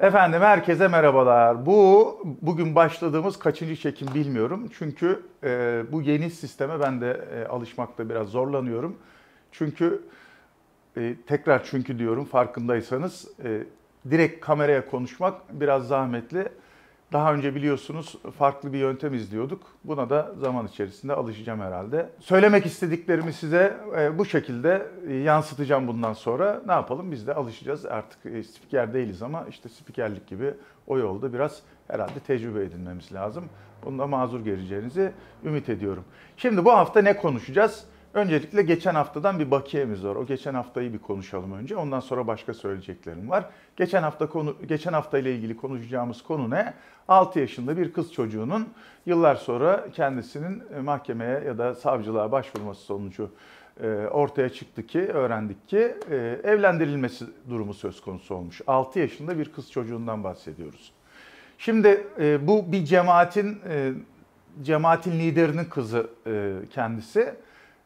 Efendim herkese merhabalar. Bu bugün başladığımız kaçıncı çekim bilmiyorum. Çünkü e, bu yeni sisteme ben de e, alışmakta biraz zorlanıyorum. Çünkü e, tekrar çünkü diyorum farkındaysanız e, direkt kameraya konuşmak biraz zahmetli. Daha önce biliyorsunuz farklı bir yöntem izliyorduk. Buna da zaman içerisinde alışacağım herhalde. Söylemek istediklerimi size e, bu şekilde yansıtacağım bundan sonra. Ne yapalım biz de alışacağız. Artık e, spiker değiliz ama işte spikerlik gibi o yolda biraz herhalde tecrübe edinmemiz lazım. Bunda mazur geleceğinizi ümit ediyorum. Şimdi bu hafta ne konuşacağız? Öncelikle geçen haftadan bir bakiyemiz var. O geçen haftayı bir konuşalım önce. Ondan sonra başka söyleyeceklerim var. Geçen hafta konu geçen hafta ile ilgili konuşacağımız konu ne? 6 yaşında bir kız çocuğunun yıllar sonra kendisinin e, mahkemeye ya da savcılığa başvurması sonucu e, ortaya çıktı ki öğrendik ki e, evlendirilmesi durumu söz konusu olmuş. 6 yaşında bir kız çocuğundan bahsediyoruz. Şimdi bu bir cemaatin cemaatin liderinin kızı kendisi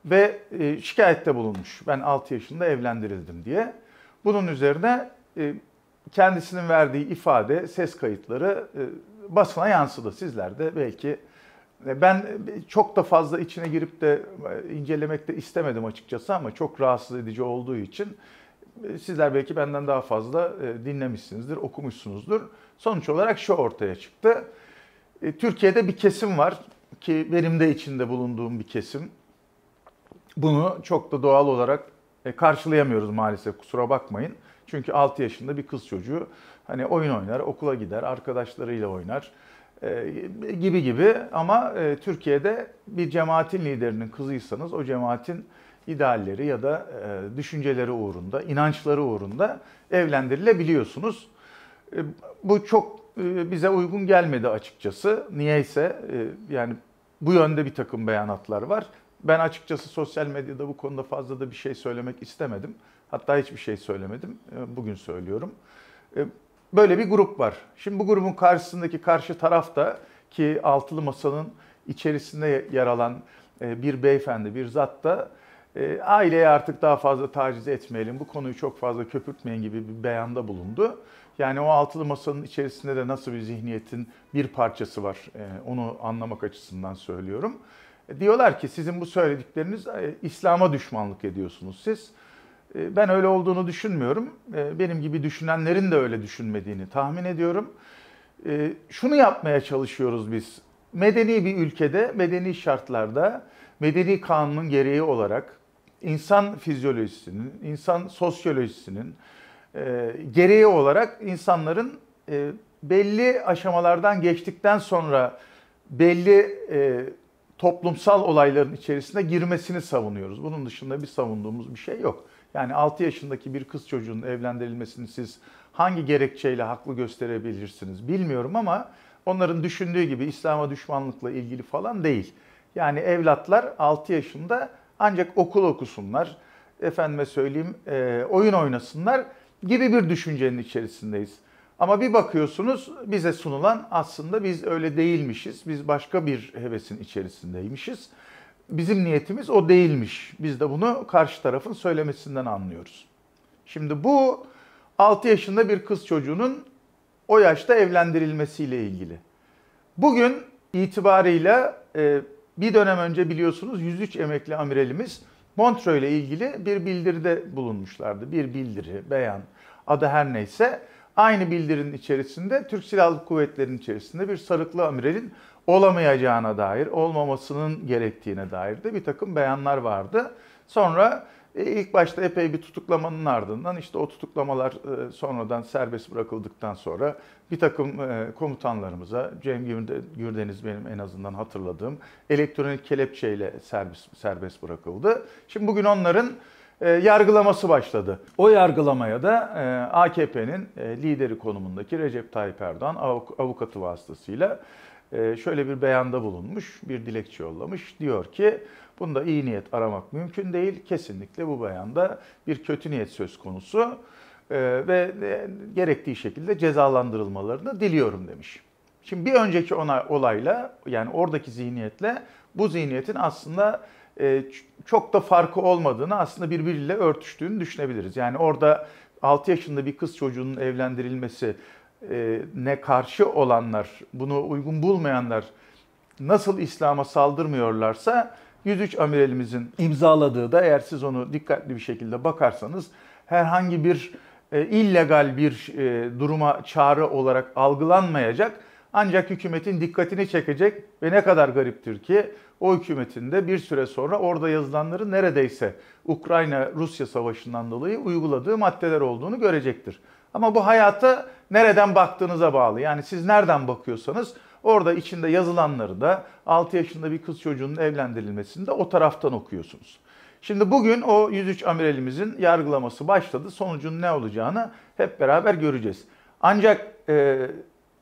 ve e, şikayette bulunmuş. Ben 6 yaşında evlendirildim diye. Bunun üzerine e, kendisinin verdiği ifade, ses kayıtları e, basına yansıdı. Sizler de belki ben çok da fazla içine girip de incelemek de istemedim açıkçası ama çok rahatsız edici olduğu için sizler belki benden daha fazla dinlemişsinizdir, okumuşsunuzdur. Sonuç olarak şu ortaya çıktı. Türkiye'de bir kesim var ki benim de içinde bulunduğum bir kesim bunu çok da doğal olarak e, karşılayamıyoruz maalesef kusura bakmayın. Çünkü 6 yaşında bir kız çocuğu hani oyun oynar, okula gider, arkadaşlarıyla oynar e, gibi gibi ama e, Türkiye'de bir cemaatin liderinin kızıysanız o cemaatin idealleri ya da düşünceleri uğrunda, inançları uğrunda evlendirilebiliyorsunuz. Bu çok bize uygun gelmedi açıkçası. Niyeyse yani bu yönde bir takım beyanatlar var ben açıkçası sosyal medyada bu konuda fazla da bir şey söylemek istemedim. Hatta hiçbir şey söylemedim. E, bugün söylüyorum. E, böyle bir grup var. Şimdi bu grubun karşısındaki karşı taraf da ki altılı masanın içerisinde yer alan e, bir beyefendi, bir zat da aileye artık daha fazla taciz etmeyelim, bu konuyu çok fazla köpürtmeyin gibi bir beyanda bulundu. Yani o altılı masanın içerisinde de nasıl bir zihniyetin bir parçası var onu anlamak açısından söylüyorum. Diyorlar ki sizin bu söyledikleriniz e, İslam'a düşmanlık ediyorsunuz siz. E, ben öyle olduğunu düşünmüyorum. E, benim gibi düşünenlerin de öyle düşünmediğini tahmin ediyorum. Şunu yapmaya çalışıyoruz biz. Medeni bir ülkede, medeni şartlarda, medeni kanunun gereği olarak insan fizyolojisinin, insan sosyolojisinin gereği olarak insanların belli aşamalardan geçtikten sonra belli toplumsal olayların içerisine girmesini savunuyoruz. Bunun dışında bir savunduğumuz bir şey yok. Yani 6 yaşındaki bir kız çocuğunun evlendirilmesini siz hangi gerekçeyle haklı gösterebilirsiniz bilmiyorum ama onların düşündüğü gibi İslam'a düşmanlıkla ilgili falan değil. Yani evlatlar 6 yaşında ancak okul okusunlar, efendime söyleyeyim e, oyun oynasınlar gibi bir düşüncenin içerisindeyiz. Ama bir bakıyorsunuz bize sunulan aslında biz öyle değilmişiz. Biz başka bir hevesin içerisindeymişiz. Bizim niyetimiz o değilmiş. Biz de bunu karşı tarafın söylemesinden anlıyoruz. Şimdi bu 6 yaşında bir kız çocuğunun o yaşta evlendirilmesiyle ilgili. Bugün itibarıyla e, bir dönem önce biliyorsunuz 103 emekli amiralimiz Montreux ile ilgili bir bildiride bulunmuşlardı. Bir bildiri, beyan adı her neyse. Aynı bildirinin içerisinde Türk Silahlı Kuvvetleri'nin içerisinde bir sarıklı amiralin olamayacağına dair, olmamasının gerektiğine dair de bir takım beyanlar vardı. Sonra e, ilk başta epey bir tutuklamanın ardından işte o tutuklamalar e, sonradan serbest bırakıldıktan sonra bir takım e, komutanlarımıza Cem Gürdeniz benim en azından hatırladığım elektronik kelepçeyle serbest bırakıldı. Şimdi bugün onların e, yargılaması başladı. O yargılamaya da e, AKP'nin e, lideri konumundaki Recep Tayyip Erdoğan avukatı vasıtasıyla şöyle bir beyanda bulunmuş, bir dilekçe yollamış. Diyor ki bunda iyi niyet aramak mümkün değil. Kesinlikle bu beyanda bir kötü niyet söz konusu ve e, gerektiği şekilde cezalandırılmalarını diliyorum demiş. Şimdi bir önceki ona olayla yani oradaki zihniyetle bu zihniyetin aslında e, çok da farkı olmadığını aslında birbiriyle örtüştüğünü düşünebiliriz. Yani orada 6 yaşında bir kız çocuğunun evlendirilmesi e, ne karşı olanlar, bunu uygun bulmayanlar nasıl İslam'a saldırmıyorlarsa 103 amirelimizin imzaladığı da eğer siz onu dikkatli bir şekilde bakarsanız herhangi bir e, illegal bir duruma çağrı olarak algılanmayacak ancak hükümetin dikkatini çekecek ve ne kadar gariptir ki o hükümetin de bir süre sonra orada yazılanları neredeyse Ukrayna-Rusya savaşından dolayı uyguladığı maddeler olduğunu görecektir. Ama bu hayata nereden baktığınıza bağlı. Yani siz nereden bakıyorsanız orada içinde yazılanları da 6 yaşında bir kız çocuğunun evlendirilmesini de o taraftan okuyorsunuz. Şimdi bugün o 103 amiralimizin yargılaması başladı. Sonucun ne olacağını hep beraber göreceğiz. Ancak e,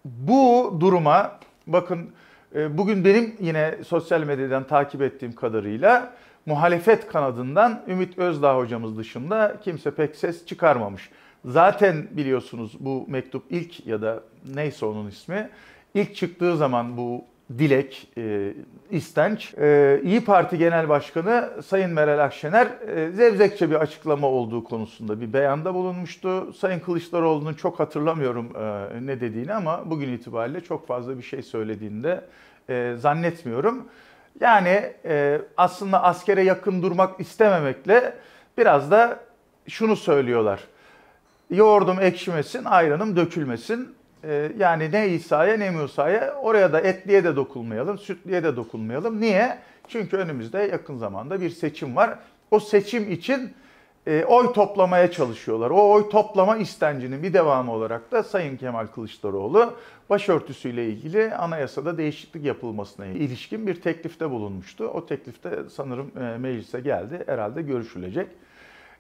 bu duruma bakın e, bugün benim yine sosyal medyadan takip ettiğim kadarıyla muhalefet kanadından Ümit Özdağ hocamız dışında kimse pek ses çıkarmamış. Zaten biliyorsunuz bu mektup ilk ya da neyse onun ismi ilk çıktığı zaman bu dilek, e, istenç. E, İyi Parti Genel Başkanı Sayın Meral Akşener e, zevzekçe bir açıklama olduğu konusunda bir beyanda bulunmuştu. Sayın Kılıçdaroğlu'nun çok hatırlamıyorum e, ne dediğini ama bugün itibariyle çok fazla bir şey söylediğini de e, zannetmiyorum. Yani e, aslında askere yakın durmak istememekle biraz da şunu söylüyorlar. Yoğurdum ekşimesin, ayranım dökülmesin. Ee, yani ne İsa'ya ne Musa'ya oraya da etliye de dokunmayalım, sütliye de dokunmayalım. Niye? Çünkü önümüzde yakın zamanda bir seçim var. O seçim için e, oy toplamaya çalışıyorlar. O oy toplama istencinin bir devamı olarak da Sayın Kemal Kılıçdaroğlu başörtüsüyle ilgili anayasada değişiklik yapılmasına ilişkin bir teklifte bulunmuştu. O teklifte sanırım e, meclise geldi. Herhalde görüşülecek.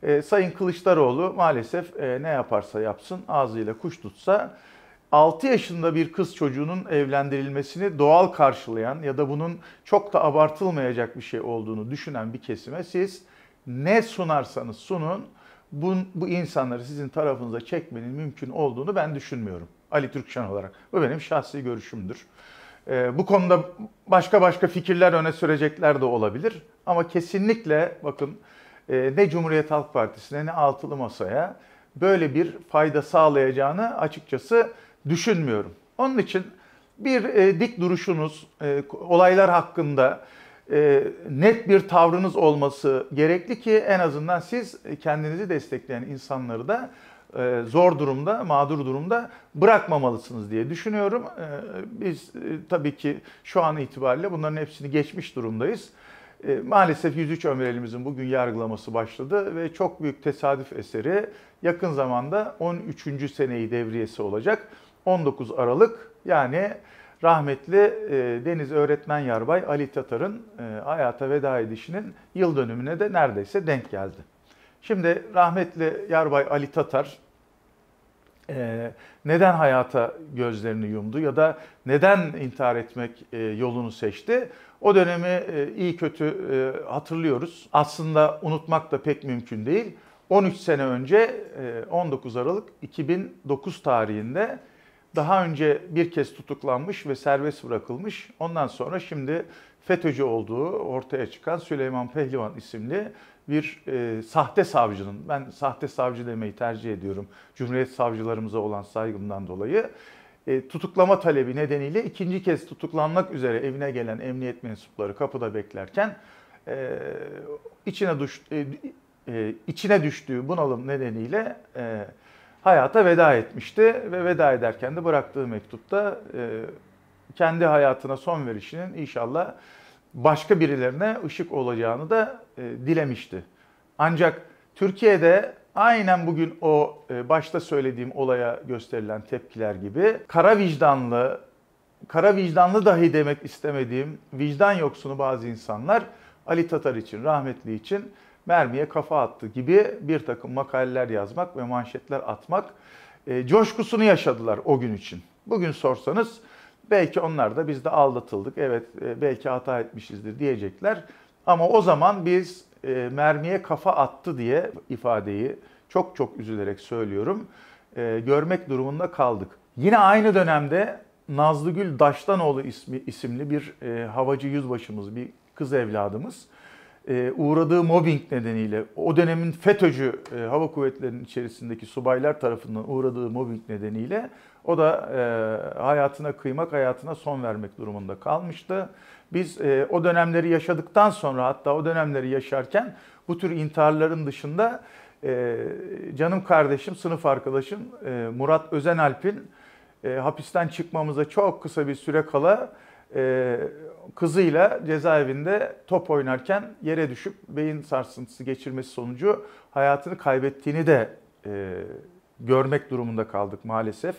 E, Sayın Kılıçdaroğlu maalesef ne yaparsa yapsın ağzıyla kuş tutsa 6 yaşında bir kız çocuğunun evlendirilmesini doğal karşılayan ya da bunun çok da abartılmayacak bir şey olduğunu düşünen bir kesime siz ne sunarsanız sunun bu, bu insanları sizin tarafınıza çekmenin mümkün olduğunu ben düşünmüyorum. Ali Türkşen olarak. Bu benim şahsi görüşümdür. Ee, bu konuda başka başka fikirler öne sürecekler de olabilir. Ama kesinlikle bakın e, ne Cumhuriyet Halk Partisi'ne ne Altılı Masa'ya böyle bir fayda sağlayacağını açıkçası düşünmüyorum. Onun için bir e, dik duruşunuz, e, olaylar hakkında e, net bir tavrınız olması gerekli ki en azından siz kendinizi destekleyen insanları da e, zor durumda, mağdur durumda bırakmamalısınız diye düşünüyorum. E, biz e, tabii ki şu an itibariyle bunların hepsini geçmiş durumdayız. E, maalesef 103 Ömer elimizin bugün yargılaması başladı ve çok büyük tesadüf eseri yakın zamanda 13. seneyi devriyesi olacak. 19 Aralık yani rahmetli e, Deniz Öğretmen Yarbay Ali Tatar'ın e, hayata veda edişinin yıl dönümüne de neredeyse denk geldi. Şimdi rahmetli Yarbay Ali Tatar e, neden hayata gözlerini yumdu ya da neden intihar etmek yolunu seçti? O dönemi iyi kötü hatırlıyoruz. Aslında unutmak da pek mümkün değil. 13 sene önce 19 Aralık 2009 tarihinde daha önce bir kez tutuklanmış ve serbest bırakılmış. Ondan sonra şimdi FETÖ'cü olduğu ortaya çıkan Süleyman Pehlivan isimli bir e, sahte savcının, ben sahte savcı demeyi tercih ediyorum Cumhuriyet savcılarımıza olan saygımdan dolayı, e, tutuklama talebi nedeniyle ikinci kez tutuklanmak üzere evine gelen emniyet mensupları kapıda beklerken e, içine, düş, e, e, içine düştüğü bunalım nedeniyle... E, hayata veda etmişti ve veda ederken de bıraktığı mektupta e, kendi hayatına son verişinin inşallah başka birilerine ışık olacağını da e, dilemişti. Ancak Türkiye'de aynen bugün o e, başta söylediğim olaya gösterilen tepkiler gibi kara vicdanlı, kara vicdanlı dahi demek istemediğim vicdan yoksunu bazı insanlar Ali Tatar için, rahmetli için mermiye kafa attı gibi bir takım makaleler yazmak ve manşetler atmak e, coşkusunu yaşadılar o gün için. Bugün sorsanız belki onlar da biz de aldatıldık, evet e, belki hata etmişizdir diyecekler. Ama o zaman biz e, mermiye kafa attı diye ifadeyi çok çok üzülerek söylüyorum e, görmek durumunda kaldık. Yine aynı dönemde Nazlıgül Daştanoğlu ismi, isimli bir e, havacı yüzbaşımız, bir kız evladımız e, uğradığı mobbing nedeniyle o dönemin FETÖ'cü e, hava kuvvetlerinin içerisindeki subaylar tarafından uğradığı mobbing nedeniyle o da e, hayatına kıymak, hayatına son vermek durumunda kalmıştı. Biz o dönemleri yaşadıktan sonra hatta o dönemleri yaşarken bu tür intiharların dışında canım kardeşim, sınıf arkadaşım Murat Özenalp'in hapisten çıkmamıza çok kısa bir süre kala kızıyla cezaevinde top oynarken yere düşüp beyin sarsıntısı geçirmesi sonucu hayatını kaybettiğini de e, görmek durumunda kaldık maalesef.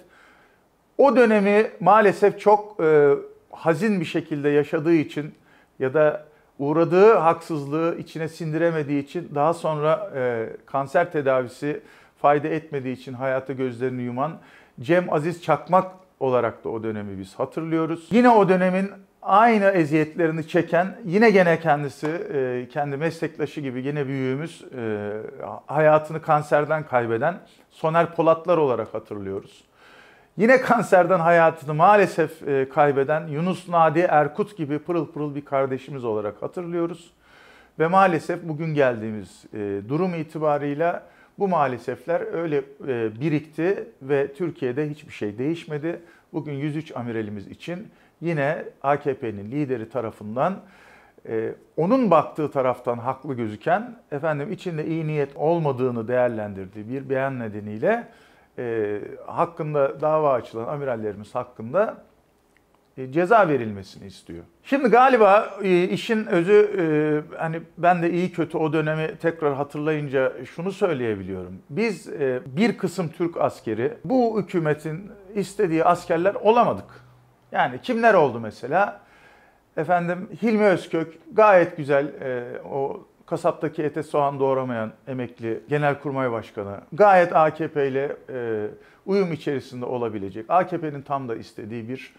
O dönemi maalesef çok e, hazin bir şekilde yaşadığı için ya da uğradığı haksızlığı içine sindiremediği için daha sonra e, kanser tedavisi fayda etmediği için hayata gözlerini yuman Cem Aziz Çakmak olarak da o dönemi biz hatırlıyoruz. Yine o dönemin aynı eziyetlerini çeken yine gene kendisi e, kendi meslektaşı gibi gene büyüğümüz e, hayatını kanserden kaybeden Soner Polatlar olarak hatırlıyoruz. Yine kanserden hayatını maalesef e, kaybeden Yunus Nadi Erkut gibi pırıl pırıl bir kardeşimiz olarak hatırlıyoruz. Ve maalesef bugün geldiğimiz durum itibarıyla bu maalesefler öyle birikti ve Türkiye'de hiçbir şey değişmedi. Bugün 103 amiralimiz için yine AKP'nin lideri tarafından e, onun baktığı taraftan haklı gözüken efendim içinde iyi niyet olmadığını değerlendirdiği bir beyan nedeniyle e, hakkında dava açılan amirallerimiz hakkında e, ceza verilmesini istiyor. Şimdi galiba işin özü hani ben de iyi kötü o dönemi tekrar hatırlayınca şunu söyleyebiliyorum. Biz bir kısım Türk askeri bu hükümetin istediği askerler olamadık. Yani kimler oldu mesela? Efendim Hilmi Özkök gayet güzel e, o kasaptaki ete soğan doğramayan emekli genelkurmay başkanı gayet AKP ile e, uyum içerisinde olabilecek. AKP'nin tam da istediği bir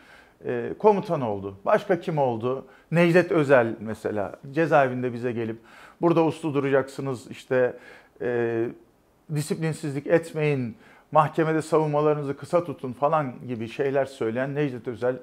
e, komutan oldu. Başka kim oldu? Necdet Özel mesela cezaevinde bize gelip burada uslu duracaksınız işte e, disiplinsizlik etmeyin mahkemede savunmalarınızı kısa tutun falan gibi şeyler söyleyen Necdet Özel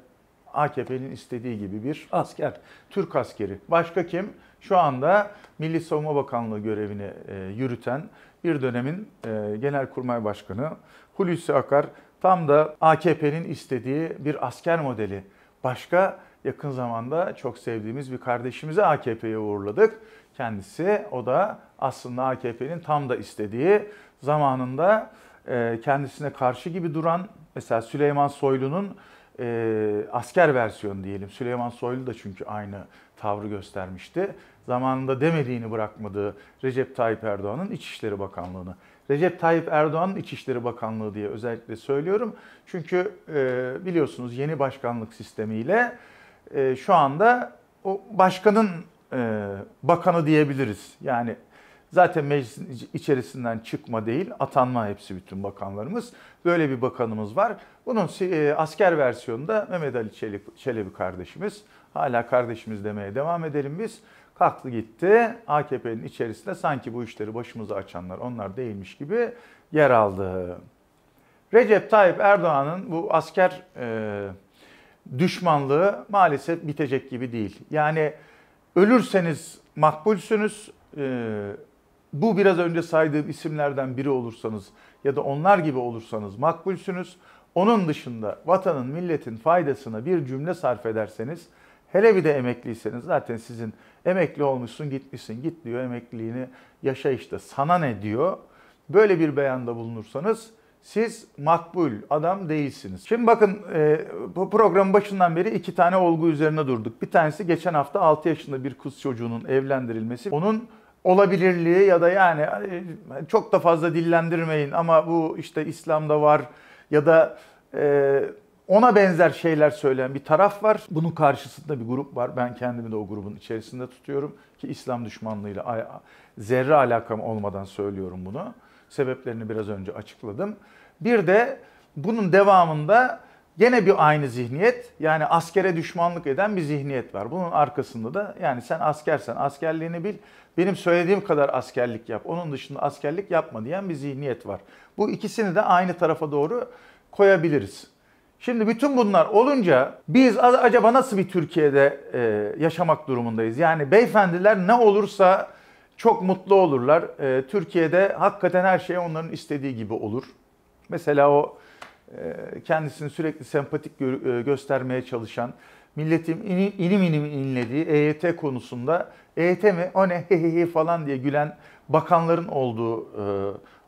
AKP'nin istediği gibi bir asker. Türk askeri. Başka kim? Şu anda Milli Savunma Bakanlığı görevini e, yürüten bir dönemin e, Genelkurmay Başkanı Hulusi Akar tam da AKP'nin istediği bir asker modeli. Başka yakın zamanda çok sevdiğimiz bir kardeşimizi AKP'ye uğurladık. Kendisi o da aslında AKP'nin tam da istediği zamanında e, kendisine karşı gibi duran mesela Süleyman Soylu'nun e, asker versiyonu diyelim. Süleyman Soylu da çünkü aynı tavrı göstermişti. Zamanında demediğini bırakmadığı Recep Tayyip Erdoğan'ın İçişleri Bakanlığı'nı. Recep Tayyip Erdoğan'ın İçişleri Bakanlığı diye özellikle söylüyorum. Çünkü e, biliyorsunuz yeni başkanlık sistemiyle e, şu anda o başkanın e, bakanı diyebiliriz. Yani Zaten meclisin içerisinden çıkma değil, atanma hepsi bütün bakanlarımız. Böyle bir bakanımız var. Bunun e, asker versiyonunda Mehmet Ali Çelebi, kardeşimiz. Hala kardeşimiz demeye devam edelim biz. Kalktı gitti AKP'nin içerisinde sanki bu işleri başımıza açanlar onlar değilmiş gibi yer aldı. Recep Tayyip Erdoğan'ın bu asker e, düşmanlığı maalesef bitecek gibi değil. Yani ölürseniz makbulsünüz, e, bu biraz önce saydığım isimlerden biri olursanız ya da onlar gibi olursanız makbulsünüz. Onun dışında vatanın, milletin faydasına bir cümle sarf ederseniz, hele bir de emekliyseniz zaten sizin emekli olmuşsun gitmişsin git diyor emekliliğini yaşa işte sana ne diyor. Böyle bir beyanda bulunursanız siz makbul adam değilsiniz. Şimdi bakın e, bu programın başından beri iki tane olgu üzerine durduk. Bir tanesi geçen hafta 6 yaşında bir kız çocuğunun evlendirilmesi. Onun olabilirliği ya da yani hani, çok da fazla dillendirmeyin ama bu işte İslam'da var ya da e, ona benzer şeyler söyleyen bir taraf var. Bunun karşısında bir grup var. Ben kendimi de o grubun içerisinde tutuyorum ki İslam düşmanlığıyla zerre alakam olmadan söylüyorum bunu. Sebeplerini biraz önce açıkladım. Bir de bunun devamında Gene bir aynı zihniyet yani askere düşmanlık eden bir zihniyet var. Bunun arkasında da yani sen askersen askerliğini bil, benim söylediğim kadar askerlik yap, onun dışında askerlik yapma diyen bir zihniyet var. Bu ikisini de aynı tarafa doğru koyabiliriz. Şimdi bütün bunlar olunca biz acaba nasıl bir Türkiye'de e, yaşamak durumundayız? Yani beyefendiler ne olursa çok mutlu olurlar. E, Türkiye'de hakikaten her şey onların istediği gibi olur. Mesela o ee, kendisini sürekli sempatik e, göstermeye çalışan, milletin inim inim inlediği EYT konusunda EYT mi o ne he falan diye gülen bakanların olduğu e,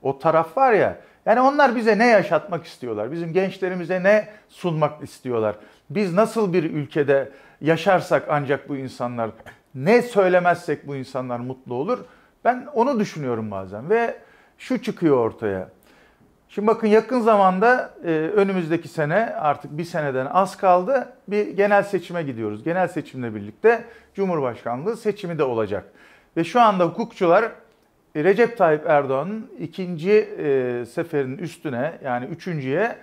o taraf var ya. Yani onlar bize ne yaşatmak istiyorlar? Bizim gençlerimize ne sunmak istiyorlar? Biz nasıl bir ülkede yaşarsak ancak bu insanlar ne söylemezsek bu insanlar mutlu olur? Ben onu düşünüyorum bazen ve şu çıkıyor ortaya. Şimdi bakın yakın zamanda e, önümüzdeki sene artık bir seneden az kaldı bir genel seçime gidiyoruz. Genel seçimle birlikte Cumhurbaşkanlığı seçimi de olacak. Ve şu anda hukukçular e, Recep Tayyip Erdoğan'ın ikinci e, seferin üstüne yani üçüncüye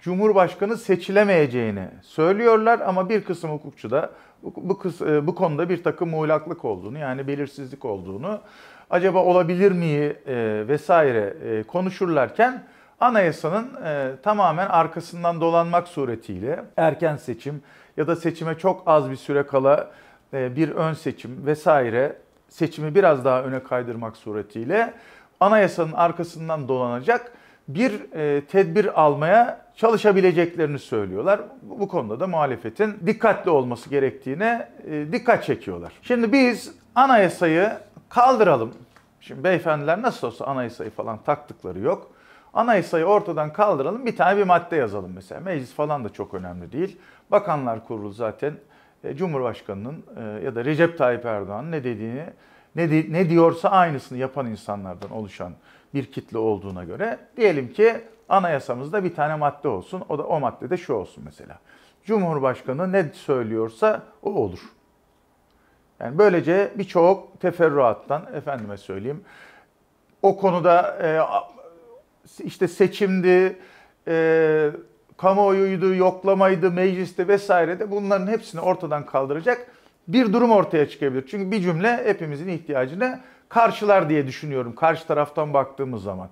Cumhurbaşkanı seçilemeyeceğini söylüyorlar ama bir kısım hukukçu da bu, kıs, e, bu konuda bir takım muğlaklık olduğunu yani belirsizlik olduğunu acaba olabilir miyi e, vesaire e, konuşurlarken Anayasanın e, tamamen arkasından dolanmak suretiyle erken seçim ya da seçime çok az bir süre kala e, bir ön seçim vesaire seçimi biraz daha öne kaydırmak suretiyle anayasanın arkasından dolanacak bir e, tedbir almaya çalışabileceklerini söylüyorlar. Bu konuda da muhalefetin dikkatli olması gerektiğine e, dikkat çekiyorlar. Şimdi biz anayasayı kaldıralım. Şimdi beyefendiler nasıl olsa anayasayı falan taktıkları yok. Anayasayı ortadan kaldıralım bir tane bir madde yazalım mesela. Meclis falan da çok önemli değil. Bakanlar Kurulu zaten e, Cumhurbaşkanı'nın e, ya da Recep Tayyip Erdoğan ne dediğini, ne, de, ne diyorsa aynısını yapan insanlardan oluşan bir kitle olduğuna göre diyelim ki anayasamızda bir tane madde olsun. O da o maddede şu olsun mesela. Cumhurbaşkanı ne söylüyorsa o olur. Yani böylece birçok teferruattan efendime söyleyeyim o konuda e, işte seçimdi, e, kamuoyuydu, yoklamaydı, mecliste vesaire de bunların hepsini ortadan kaldıracak bir durum ortaya çıkabilir. Çünkü bir cümle hepimizin ihtiyacını karşılar diye düşünüyorum karşı taraftan baktığımız zaman.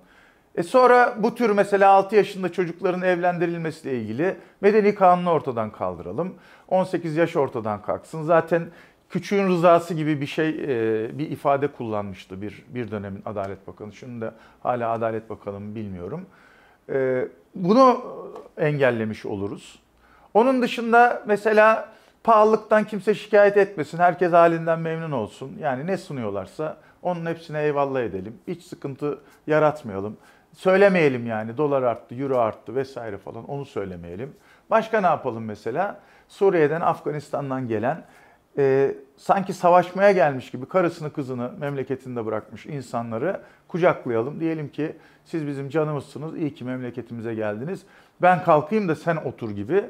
E sonra bu tür mesela 6 yaşında çocukların evlendirilmesiyle ilgili medeni kanunu ortadan kaldıralım. 18 yaş ortadan kalksın. Zaten küçüğün rızası gibi bir şey e, bir ifade kullanmıştı bir bir dönemin Adalet Bakanı. Şimdi de hala Adalet Bakanı mı bilmiyorum. E, bunu engellemiş oluruz. Onun dışında mesela pahalılıktan kimse şikayet etmesin. Herkes halinden memnun olsun. Yani ne sunuyorlarsa onun hepsine eyvallah edelim. Hiç sıkıntı yaratmayalım. Söylemeyelim yani dolar arttı, euro arttı vesaire falan onu söylemeyelim. Başka ne yapalım mesela? Suriye'den, Afganistan'dan gelen e, sanki savaşmaya gelmiş gibi karısını kızını memleketinde bırakmış insanları kucaklayalım. Diyelim ki siz bizim canımızsınız, iyi ki memleketimize geldiniz. Ben kalkayım da sen otur gibi.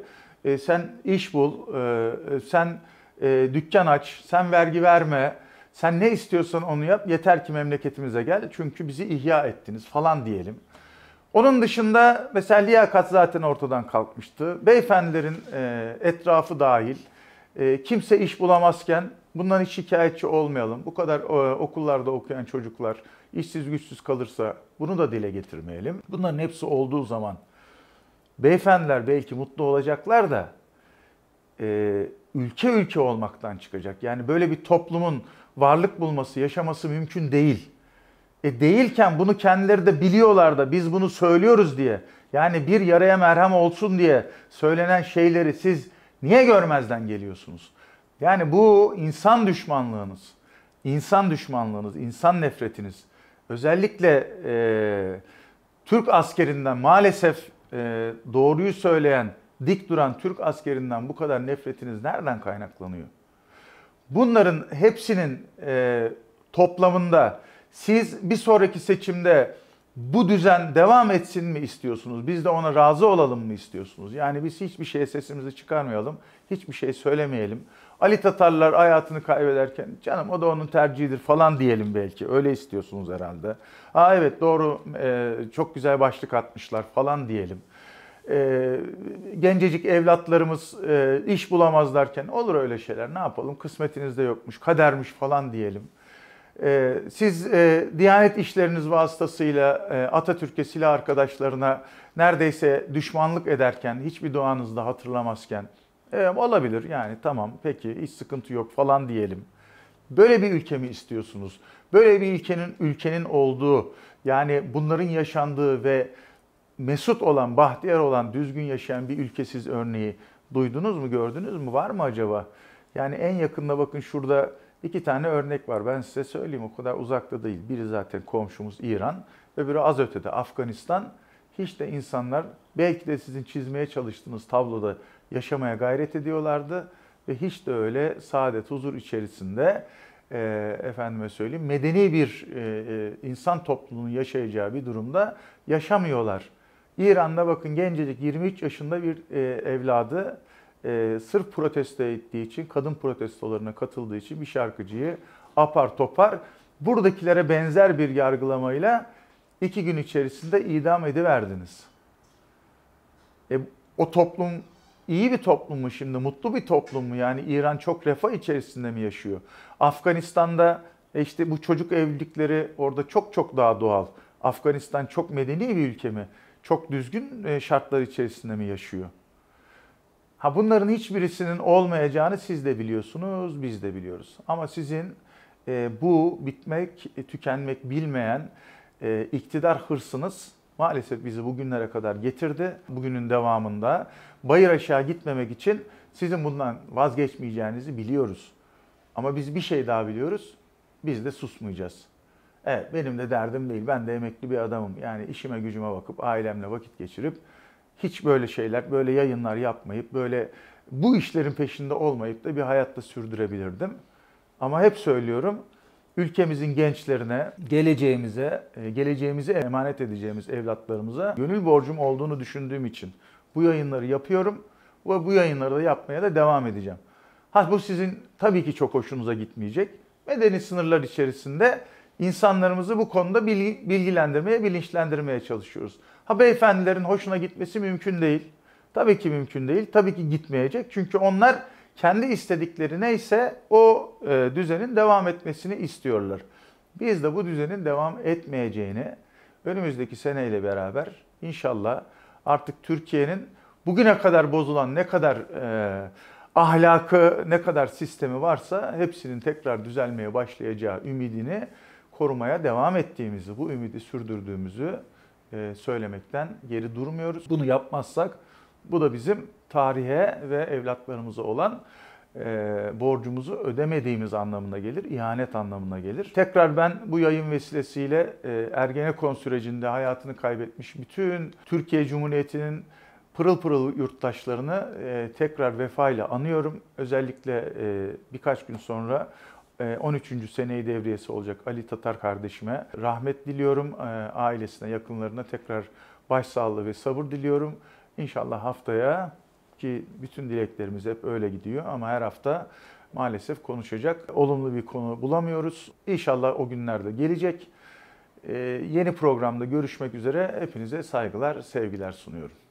E, sen iş bul, e, sen e, dükkan aç, sen vergi verme, sen ne istiyorsan onu yap. Yeter ki memleketimize gel çünkü bizi ihya ettiniz falan diyelim. Onun dışında mesela liyakat zaten ortadan kalkmıştı. Beyefendilerin e, etrafı dahil ee, kimse iş bulamazken bundan hiç şikayetçi olmayalım. Bu kadar e, okullarda okuyan çocuklar işsiz güçsüz kalırsa bunu da dile getirmeyelim. Bunların hepsi olduğu zaman beyefendiler belki mutlu olacaklar da e, ülke ülke olmaktan çıkacak. Yani böyle bir toplumun varlık bulması, yaşaması mümkün değil. E değilken bunu kendileri de biliyorlar da biz bunu söylüyoruz diye. Yani bir yaraya merhem olsun diye söylenen şeyleri siz Niye görmezden geliyorsunuz? Yani bu insan düşmanlığınız, insan düşmanlığınız, insan nefretiniz özellikle e, Türk askerinden maalesef e, doğruyu söyleyen, dik duran Türk askerinden bu kadar nefretiniz nereden kaynaklanıyor? Bunların hepsinin e, toplamında siz bir sonraki seçimde bu düzen devam etsin mi istiyorsunuz? Biz de ona razı olalım mı istiyorsunuz? Yani biz hiçbir şeye sesimizi çıkarmayalım, hiçbir şey söylemeyelim. Ali Tatarlar hayatını kaybederken canım o da onun tercihidir falan diyelim belki. Öyle istiyorsunuz herhalde. Aa evet doğru e, çok güzel başlık atmışlar falan diyelim. E, gencecik evlatlarımız e, iş bulamazlarken olur öyle şeyler ne yapalım kısmetinizde yokmuş kadermiş falan diyelim. Ee, siz e, Diyanet işleriniz vasıtasıyla e, Atatürk'e silah arkadaşlarına neredeyse düşmanlık ederken, hiçbir duanızda hatırlamazken e, olabilir yani tamam peki hiç sıkıntı yok falan diyelim. Böyle bir ülke mi istiyorsunuz? Böyle bir ülkenin ülkenin olduğu yani bunların yaşandığı ve mesut olan, bahtiyar olan, düzgün yaşayan bir ülkesiz örneği duydunuz mu, gördünüz mü? Var mı acaba? Yani en yakında bakın şurada İki tane örnek var. Ben size söyleyeyim o kadar uzakta değil. Biri zaten komşumuz İran, öbürü az ötede Afganistan. Hiç de insanlar belki de sizin çizmeye çalıştığınız tabloda yaşamaya gayret ediyorlardı ve hiç de öyle saadet, huzur içerisinde e, efendime söyleyeyim medeni bir e, e insan topluluğunun yaşayacağı bir durumda yaşamıyorlar. İran'da bakın gencecik 23 yaşında bir e, evladı e, sırf protesto ettiği için, kadın protestolarına katıldığı için bir şarkıcıyı apar topar buradakilere benzer bir yargılamayla iki gün içerisinde idam ediverdiniz. E, o toplum iyi bir toplum mu şimdi, mutlu bir toplum mu? Yani İran çok refah içerisinde mi yaşıyor? Afganistan'da e, işte bu çocuk evlilikleri orada çok çok daha doğal. Afganistan çok medeni bir ülke mi? Çok düzgün e, şartlar içerisinde mi yaşıyor? Ha bunların hiçbirisinin olmayacağını siz de biliyorsunuz, biz de biliyoruz. Ama sizin e, bu bitmek, e, tükenmek bilmeyen e, iktidar hırsınız maalesef bizi bugünlere kadar getirdi. Bugünün devamında bayır aşağı gitmemek için sizin bundan vazgeçmeyeceğinizi biliyoruz. Ama biz bir şey daha biliyoruz. Biz de susmayacağız. Evet benim de derdim değil. Ben de emekli bir adamım. Yani işime gücüme bakıp ailemle vakit geçirip hiç böyle şeyler, böyle yayınlar yapmayıp, böyle bu işlerin peşinde olmayıp da bir hayatta sürdürebilirdim. Ama hep söylüyorum, ülkemizin gençlerine, geleceğimize, e, geleceğimizi emanet edeceğimiz evlatlarımıza gönül borcum olduğunu düşündüğüm için bu yayınları yapıyorum ve bu yayınları da yapmaya da devam edeceğim. Ha bu sizin tabii ki çok hoşunuza gitmeyecek. Medeni sınırlar içerisinde insanlarımızı bu konuda bilgilendirmeye, bilinçlendirmeye çalışıyoruz. Ha beyefendilerin hoşuna gitmesi mümkün değil. Tabii ki mümkün değil. Tabii ki gitmeyecek. Çünkü onlar kendi istedikleri neyse o e, düzenin devam etmesini istiyorlar. Biz de bu düzenin devam etmeyeceğini önümüzdeki seneyle beraber inşallah artık Türkiye'nin bugüne kadar bozulan ne kadar e, ahlakı, ne kadar sistemi varsa hepsinin tekrar düzelmeye başlayacağı ümidini korumaya devam ettiğimizi, bu ümidi sürdürdüğümüzü e, söylemekten geri durmuyoruz. Bunu yapmazsak bu da bizim tarihe ve evlatlarımıza olan e, borcumuzu ödemediğimiz anlamına gelir, ihanet anlamına gelir. Tekrar ben bu yayın vesilesiyle e, Ergenekon sürecinde hayatını kaybetmiş bütün Türkiye Cumhuriyeti'nin pırıl pırıl yurttaşlarını e, tekrar vefayla anıyorum. Özellikle e, birkaç gün sonra 13. Ee, seneyi devriyesi olacak Ali Tatar kardeşime rahmet diliyorum. Ee, ailesine, yakınlarına tekrar başsağlığı ve sabır diliyorum. İnşallah haftaya ki bütün dileklerimiz hep öyle gidiyor ama her hafta maalesef konuşacak olumlu bir konu bulamıyoruz. İnşallah o günlerde gelecek. Ee, yeni programda görüşmek üzere hepinize saygılar, sevgiler sunuyorum.